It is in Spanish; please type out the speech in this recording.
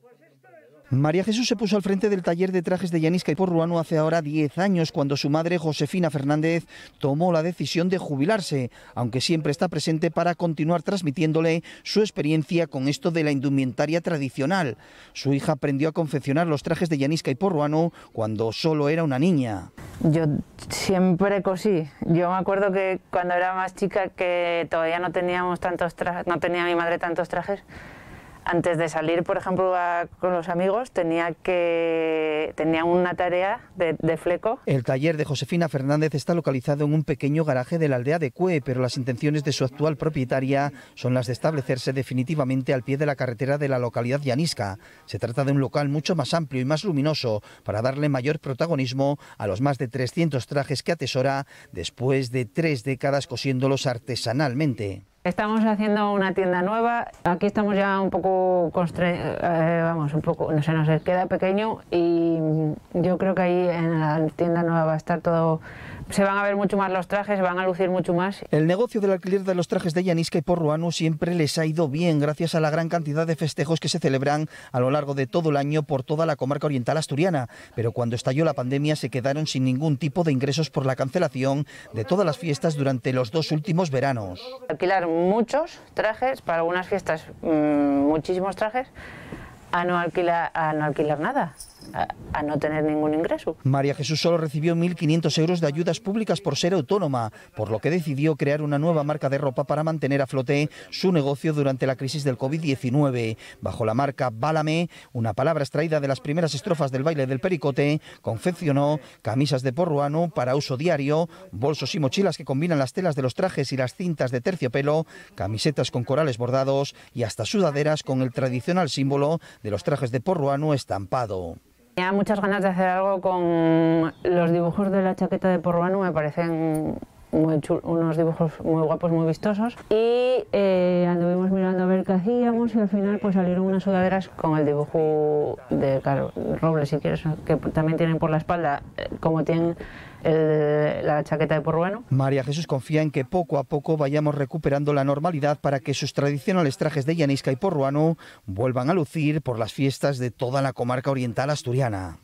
Pues María Jesús se puso al frente del taller de trajes de y porruano hace ahora 10 años, cuando su madre, Josefina Fernández, tomó la decisión de jubilarse, aunque siempre está presente para continuar transmitiéndole su experiencia con esto de la indumentaria tradicional. Su hija aprendió a confeccionar los trajes de y porruano cuando solo era una niña. Yo siempre cosí. Yo me acuerdo que cuando era más chica, que todavía no teníamos tantos no tenía mi madre tantos trajes, antes de salir, por ejemplo, con los amigos, tenía que tenía una tarea de, de, fleco. El taller de Josefina Fernández está localizado en un pequeño garaje de la aldea de Cue, pero las intenciones de su actual propietaria son las de establecerse definitivamente al pie de la carretera de la localidad llanisca. Se trata de un local mucho más amplio y más luminoso para darle mayor protagonismo a los más de 300 trajes que atesora después de tres décadas cosiéndolos artesanalmente. Estamos haciendo una tienda nueva. Aquí estamos ya un poco eh, vamos, un poco, no no nos queda pequeño y yo creo que ahí en la tienda nueva va a estar todo se van a ver mucho más los trajes, van a lucir mucho más. El negocio del alquiler de los trajes de Yanisca y Porruano siempre les ha ido bien gracias a la gran cantidad de festejos que se celebran a lo largo de todo el año por toda la comarca oriental asturiana, pero cuando estalló la pandemia se quedaron sin ningún tipo de ingresos por la cancelación de todas las fiestas durante los dos últimos veranos. Alquilar muchos trajes para algunas fiestas, mm, muchísimos trajes a no alquilar, a no alquilar nada. A, no tener ningún ingreso. María Jesús solo recibió 1.500 euros de ayudas públicas por ser autónoma, por lo que decidió crear una nueva marca de ropa para mantener a flote su negocio durante la crisis del COVID-19. Bajo la marca Bálame, una palabra extraída de las primeras estrofas del baile del pericote, confeccionó camisas de porruano para uso diario, bolsos y mochilas que combinan las telas de los trajes y las cintas de terciopelo, camisetas con corales bordados y hasta sudaderas con el tradicional símbolo de de los trajes de porruano estampado. Tenía muchas ganas de hacer algo con los dibujos de la chaqueta de porruano, me parecen unos dibujos muy guapos, muy vistosos. Y eh, anduvimos mirando a ver qué hacíamos y al final pues salieron unas sudaderas con el dibujo de Robles si quieres, que también tienen por la espalda, eh, como tienen la chaqueta de porruano. María Jesús confía en que poco a poco vayamos recuperando la normalidad para que sus tradicionales trajes de llanisca y porruano vuelvan a lucir por las fiestas de toda la comarca oriental asturiana.